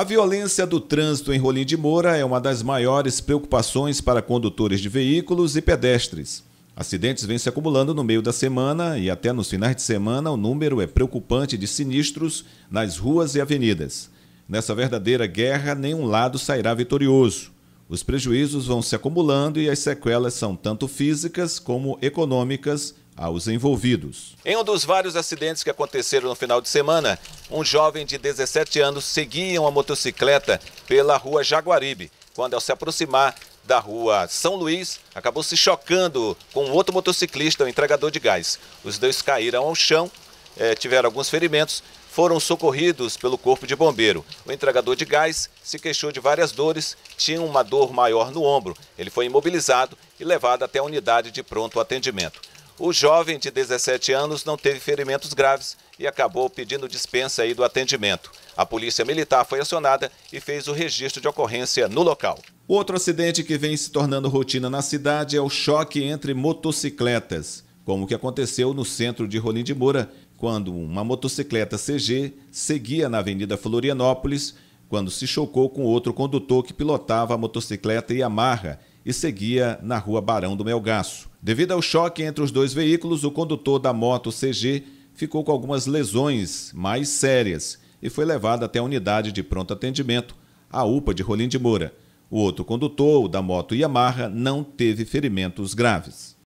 A violência do trânsito em Rolim de Moura é uma das maiores preocupações para condutores de veículos e pedestres. Acidentes vêm se acumulando no meio da semana e até nos finais de semana o número é preocupante de sinistros nas ruas e avenidas. Nessa verdadeira guerra, nenhum lado sairá vitorioso. Os prejuízos vão se acumulando e as sequelas são tanto físicas como econômicas aos envolvidos. Em um dos vários acidentes que aconteceram no final de semana, um jovem de 17 anos seguia uma motocicleta pela rua Jaguaribe. Quando ao se aproximar da rua São Luís, acabou se chocando com outro motociclista, um entregador de gás. Os dois caíram ao chão, eh, tiveram alguns ferimentos, foram socorridos pelo corpo de bombeiro. O entregador de gás se queixou de várias dores, tinha uma dor maior no ombro. Ele foi imobilizado e levado até a unidade de pronto atendimento. O jovem de 17 anos não teve ferimentos graves e acabou pedindo dispensa aí do atendimento. A polícia militar foi acionada e fez o registro de ocorrência no local. Outro acidente que vem se tornando rotina na cidade é o choque entre motocicletas, como o que aconteceu no centro de Rolim de Moura, quando uma motocicleta CG seguia na Avenida Florianópolis quando se chocou com outro condutor que pilotava a motocicleta Yamaha e seguia na rua Barão do Melgaço. Devido ao choque entre os dois veículos, o condutor da moto CG ficou com algumas lesões mais sérias e foi levado até a unidade de pronto atendimento, a UPA de Rolim de Moura. O outro condutor, o da moto Yamaha, não teve ferimentos graves.